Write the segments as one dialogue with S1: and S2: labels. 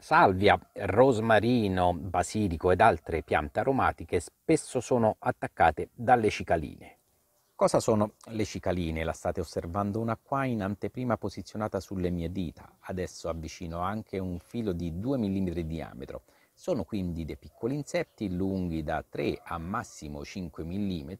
S1: Salvia, rosmarino, basilico ed altre piante aromatiche spesso sono attaccate dalle cicaline. Cosa sono le cicaline? La state osservando una qua in anteprima posizionata sulle mie dita. Adesso avvicino anche un filo di 2 mm di diametro. Sono quindi dei piccoli insetti lunghi da 3 a massimo 5 mm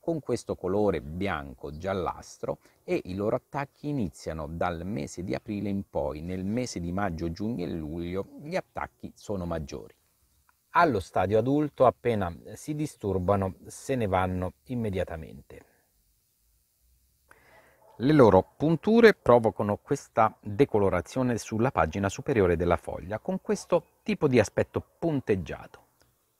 S1: con questo colore bianco giallastro e i loro attacchi iniziano dal mese di aprile in poi. Nel mese di maggio, giugno e luglio gli attacchi sono maggiori. Allo stadio adulto appena si disturbano se ne vanno immediatamente. Le loro punture provocano questa decolorazione sulla pagina superiore della foglia con questo tipo di aspetto punteggiato.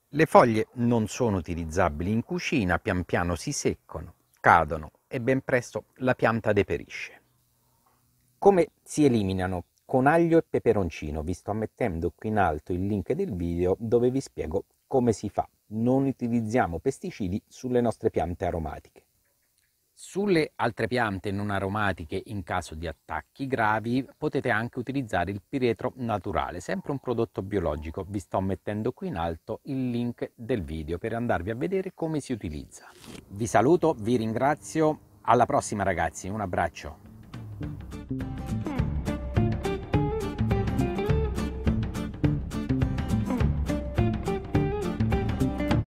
S1: Le foglie non sono utilizzabili in cucina, pian piano si seccano, cadono e ben presto la pianta deperisce. Come si eliminano? Con aglio e peperoncino, vi sto mettendo qui in alto il link del video dove vi spiego come si fa. Non utilizziamo pesticidi sulle nostre piante aromatiche. Sulle altre piante non aromatiche, in caso di attacchi gravi, potete anche utilizzare il piretro naturale, sempre un prodotto biologico. Vi sto mettendo qui in alto il link del video per andarvi a vedere come si utilizza. Vi saluto, vi ringrazio, alla prossima ragazzi, un abbraccio.